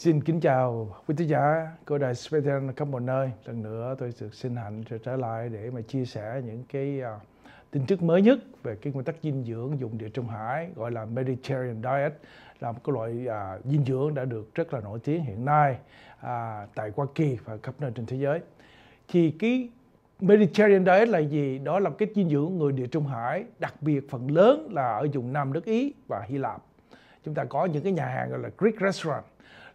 Xin kính chào quý thính giả của đài Spectrum khắp mọi nơi. Lần nữa tôi được xin hạnh trở lại để mà chia sẻ những cái uh, tin tức mới nhất về cái nguyên tắc dinh dưỡng dùng địa trung hải gọi là Mediterranean diet là một cái loại uh, dinh dưỡng đã được rất là nổi tiếng hiện nay uh, tại Hoa Kỳ và khắp nơi trên thế giới. Thì cái Mediterranean diet là gì? Đó là cái dinh dưỡng người địa trung hải, đặc biệt phần lớn là ở vùng Nam nước Ý và Hy Lạp. Chúng ta có những cái nhà hàng gọi là Greek restaurant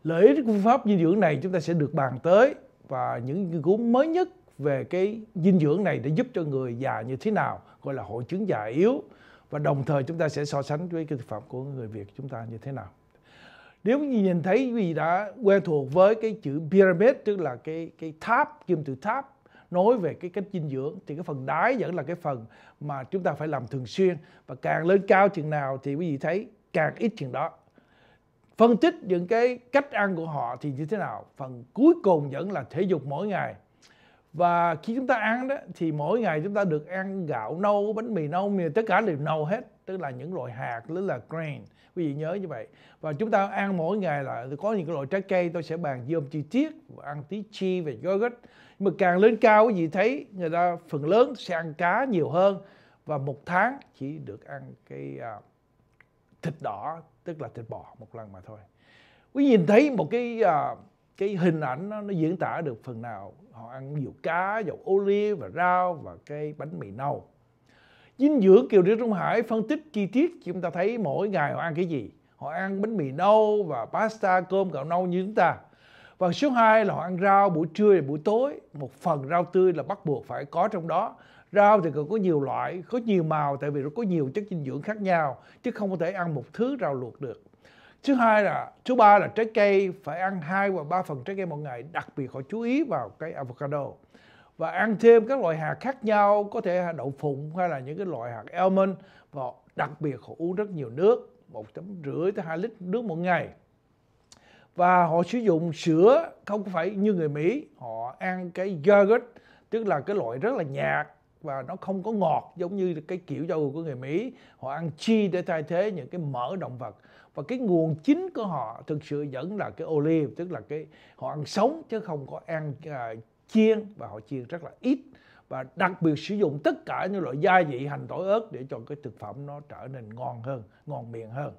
lợi ích của phương pháp dinh dưỡng này chúng ta sẽ được bàn tới và những nghiên cứu mới nhất về cái dinh dưỡng này để giúp cho người già như thế nào gọi là hội chứng già yếu và đồng thời chúng ta sẽ so sánh với cái thực phẩm của người Việt chúng ta như thế nào nếu như nhìn thấy quý vị đã quen thuộc với cái chữ pyramid tức là cái cái tháp kim tự tháp nói về cái cách dinh dưỡng thì cái phần đáy vẫn là cái phần mà chúng ta phải làm thường xuyên và càng lên cao chừng nào thì quý vị thấy càng ít chừng đó phân tích những cái cách ăn của họ thì như thế nào phần cuối cùng vẫn là thể dục mỗi ngày và khi chúng ta ăn đó thì mỗi ngày chúng ta được ăn gạo nâu bánh mì nâu mì tất cả đều nâu hết tức là những loại hạt tức là grain quý vị nhớ như vậy và chúng ta ăn mỗi ngày là có những cái loại trái cây tôi sẽ bàn dôm chi tiết ăn tí chi và yogurt nhưng mà càng lên cao quý vị thấy người ta phần lớn sẽ ăn cá nhiều hơn và một tháng chỉ được ăn cái uh, thịt đỏ tức là thịt bò một lần mà thôi quý nhìn thấy một cái uh, cái hình ảnh nó, nó diễn tả được phần nào họ ăn nhiều cá dầu ô liu và rau và cái bánh mì nâu dinh dưỡng kiều riêng trung hải phân tích chi tiết chúng ta thấy mỗi ngày họ ăn cái gì họ ăn bánh mì nâu và pasta cơm gạo nâu như chúng ta và số 2 là họ ăn rau buổi trưa và buổi tối một phần rau tươi là bắt buộc phải có trong đó rau thì còn có nhiều loại có nhiều màu tại vì nó có nhiều chất dinh dưỡng khác nhau chứ không có thể ăn một thứ rau luộc được thứ hai là thứ ba là trái cây phải ăn hai và ba phần trái cây một ngày đặc biệt họ chú ý vào cái avocado và ăn thêm các loại hạt khác nhau có thể là đậu phụng hay là những cái loại hạt almond và đặc biệt họ uống rất nhiều nước một chấm rưỡi tới hai lít nước một ngày và họ sử dụng sữa không phải như người Mỹ họ ăn cái yogurt tức là cái loại rất là nhạt và nó không có ngọt giống như cái kiểu rau của người Mỹ họ ăn chi để thay thế những cái mỡ động vật và cái nguồn chính của họ thực sự vẫn là cái olive tức là cái họ ăn sống chứ không có ăn à, chiên và họ chiên rất là ít và đặc biệt sử dụng tất cả những loại gia vị hành tỏi ớt để cho cái thực phẩm nó trở nên ngon hơn ngon miệng hơn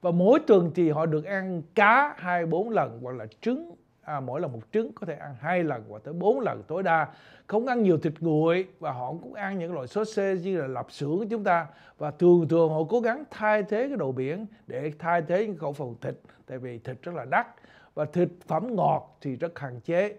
và mỗi tuần thì họ được ăn cá hai bốn lần hoặc là trứng à, mỗi lần một trứng có thể ăn hai lần hoặc tới bốn lần tối đa không ăn nhiều thịt nguội và họ cũng ăn những loại sốt sausage như là lạp xưởng của chúng ta và thường thường họ cố gắng thay thế cái đồ biển để thay thế những khẩu phần thịt tại vì thịt rất là đắt và thịt phẩm ngọt thì rất hạn chế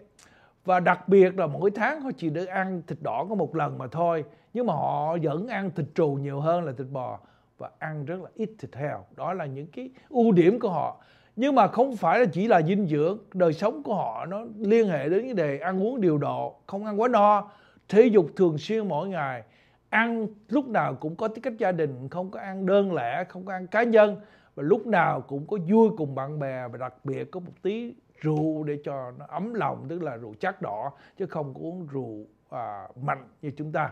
và đặc biệt là mỗi tháng họ chỉ được ăn thịt đỏ có một lần mà thôi nhưng mà họ vẫn ăn thịt trù nhiều hơn là thịt bò và ăn rất là ít thịt heo đó là những cái ưu điểm của họ nhưng mà không phải là chỉ là dinh dưỡng đời sống của họ nó liên hệ đến vấn đề ăn uống điều độ không ăn quá no thể dục thường xuyên mỗi ngày ăn lúc nào cũng có tính cách gia đình không có ăn đơn lẻ không có ăn cá nhân và lúc nào cũng có vui cùng bạn bè và đặc biệt có một tí rượu để cho nó ấm lòng tức là rượu chát đỏ chứ không có uống rượu à, mạnh như chúng ta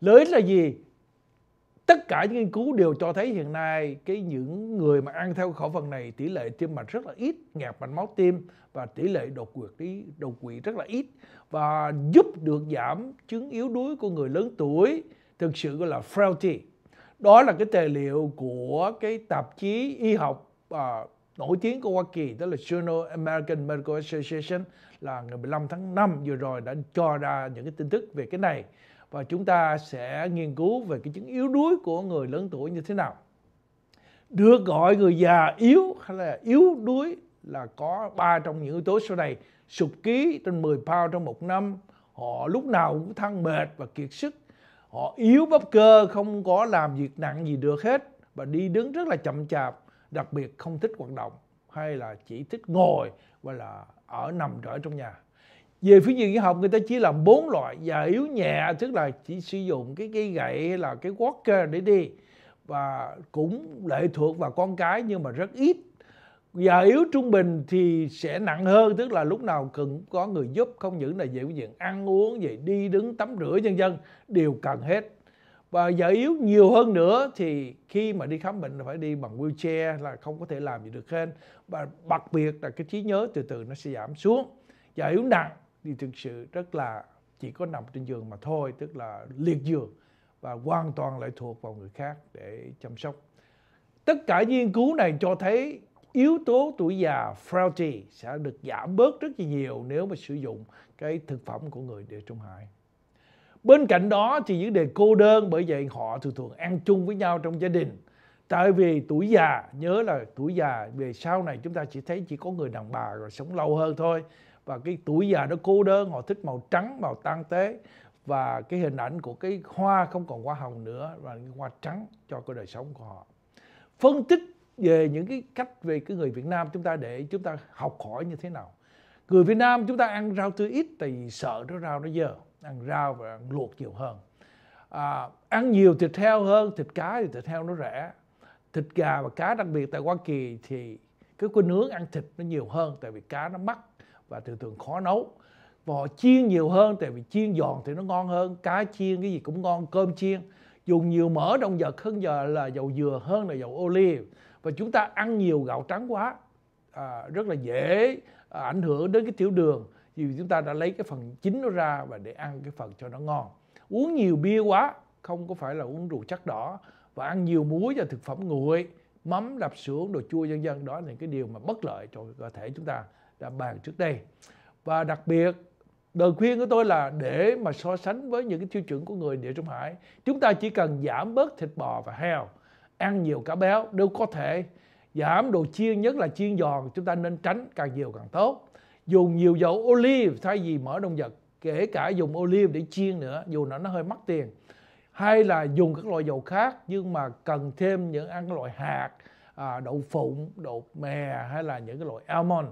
lợi ích là gì tất cả những nghiên cứu đều cho thấy hiện nay cái những người mà ăn theo khẩu phần này tỷ lệ tim mạch rất là ít ngạt mạch máu tim và tỷ lệ đột quỵ đột quỵ rất là ít và giúp được giảm chứng yếu đuối của người lớn tuổi thực sự gọi là frailty đó là cái tài liệu của cái tạp chí y học à, nổi tiếng của Hoa Kỳ đó là Journal American Medical Association là ngày 15 tháng 5 vừa rồi đã cho ra những cái tin tức về cái này và chúng ta sẽ nghiên cứu về cái chứng yếu đuối của người lớn tuổi như thế nào được gọi người già yếu hay là yếu đuối là có ba trong những yếu tố sau đây sụp ký trên 10 pound trong một năm họ lúc nào cũng thăng mệt và kiệt sức họ yếu bắp cơ không có làm việc nặng gì được hết và đi đứng rất là chậm chạp đặc biệt không thích hoạt động hay là chỉ thích ngồi và là ở nằm trở trong nhà về phía viện y học người ta chỉ làm bốn loại và yếu nhẹ tức là chỉ sử dụng cái cây gậy hay là cái walker để đi và cũng lệ thuộc vào con cái nhưng mà rất ít và yếu trung bình thì sẽ nặng hơn tức là lúc nào cần có người giúp không những là về việc ăn uống về đi đứng tắm rửa nhân dân đều cần hết và vợ yếu nhiều hơn nữa thì khi mà đi khám bệnh là phải đi bằng wheelchair là không có thể làm gì được hết và đặc biệt là cái trí nhớ từ từ nó sẽ giảm xuống vợ yếu nặng thì thực sự rất là chỉ có nằm trên giường mà thôi tức là liệt giường và hoàn toàn lại thuộc vào người khác để chăm sóc tất cả nghiên cứu này cho thấy yếu tố tuổi già frailty sẽ được giảm bớt rất là nhiều nếu mà sử dụng cái thực phẩm của người địa trung hải bên cạnh đó thì vấn đề cô đơn bởi vậy họ thường thường ăn chung với nhau trong gia đình tại vì tuổi già nhớ là tuổi già về sau này chúng ta chỉ thấy chỉ có người đàn bà rồi sống lâu hơn thôi và cái tuổi già nó cô đơn họ thích màu trắng màu tan tế và cái hình ảnh của cái hoa không còn hoa hồng nữa và cái hoa trắng cho cái đời sống của họ phân tích về những cái cách về cái người Việt Nam chúng ta để chúng ta học hỏi như thế nào người Việt Nam chúng ta ăn rau tươi ít thì sợ nó rau nó dơ ăn rau và ăn luộc nhiều hơn à, ăn nhiều thịt heo hơn thịt cá thì thịt heo nó rẻ thịt gà và cá đặc biệt tại Hoa Kỳ thì cái khuynh hướng ăn thịt nó nhiều hơn tại vì cá nó mắc và thường thường khó nấu và họ chiên nhiều hơn tại vì chiên giòn thì nó ngon hơn cá chiên cái gì cũng ngon cơm chiên dùng nhiều mỡ động vật hơn giờ là dầu dừa hơn là dầu ô và chúng ta ăn nhiều gạo trắng quá à, rất là dễ à, ảnh hưởng đến cái tiểu đường vì chúng ta đã lấy cái phần chính nó ra và để ăn cái phần cho nó ngon uống nhiều bia quá không có phải là uống rượu chắc đỏ và ăn nhiều muối và thực phẩm nguội mắm lạp xưởng đồ chua dân dân đó là những cái điều mà bất lợi cho cơ thể chúng ta đã bàn trước đây và đặc biệt lời khuyên của tôi là để mà so sánh với những cái tiêu chuẩn của người địa trung hải chúng ta chỉ cần giảm bớt thịt bò và heo ăn nhiều cá béo đều có thể giảm đồ chiên nhất là chiên giòn chúng ta nên tránh càng nhiều càng tốt dùng nhiều dầu olive thay vì mỡ động vật kể cả dùng olive để chiên nữa dù nó nó hơi mắc tiền hay là dùng các loại dầu khác nhưng mà cần thêm những ăn loại hạt à, đậu phụng đậu mè hay là những cái loại almond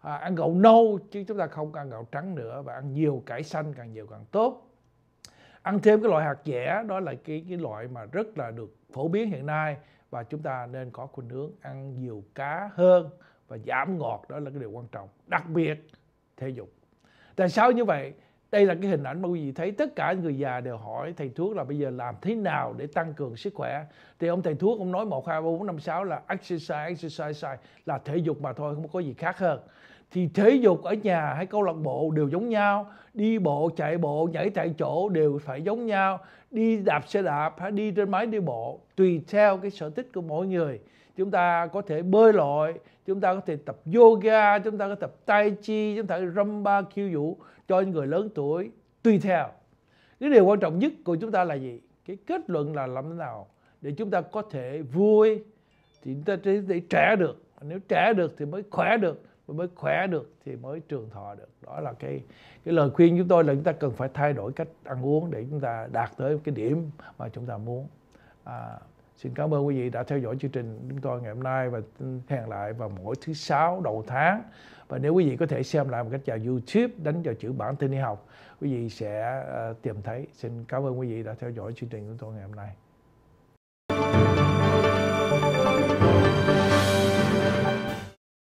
à, ăn gạo nâu chứ chúng ta không ăn gạo trắng nữa và ăn nhiều cải xanh càng nhiều càng tốt ăn thêm cái loại hạt dẻ đó là cái cái loại mà rất là được phổ biến hiện nay và chúng ta nên có khuynh hướng ăn nhiều cá hơn và giảm ngọt đó là cái điều quan trọng đặc biệt thể dục tại sao như vậy đây là cái hình ảnh mà quý vị thấy tất cả người già đều hỏi thầy thuốc là bây giờ làm thế nào để tăng cường sức khỏe thì ông thầy thuốc ông nói một hai ba bốn năm sáu là exercise exercise là thể dục mà thôi không có gì khác hơn thì thể dục ở nhà hay câu lạc bộ đều giống nhau đi bộ chạy bộ nhảy tại chỗ đều phải giống nhau đi đạp xe đạp hay đi trên máy đi bộ tùy theo cái sở thích của mỗi người chúng ta có thể bơi lội chúng ta có thể tập yoga chúng ta có thể tập tai chi chúng ta rumba khiêu vũ cho những người lớn tuổi tùy theo cái điều quan trọng nhất của chúng ta là gì cái kết luận là làm thế nào để chúng ta có thể vui thì chúng ta để trẻ được nếu trẻ được thì mới khỏe được mới khỏe được thì mới trường thọ được đó là cái cái lời khuyên chúng tôi là chúng ta cần phải thay đổi cách ăn uống để chúng ta đạt tới cái điểm mà chúng ta muốn à, xin cảm ơn quý vị đã theo dõi chương trình chúng tôi ngày hôm nay và hẹn lại vào mỗi thứ sáu đầu tháng và nếu quý vị có thể xem lại một cách vào YouTube đánh vào chữ bản tin đi học quý vị sẽ ờ, tìm thấy xin cảm ơn quý vị đã theo dõi chương trình của tôi ngày hôm nay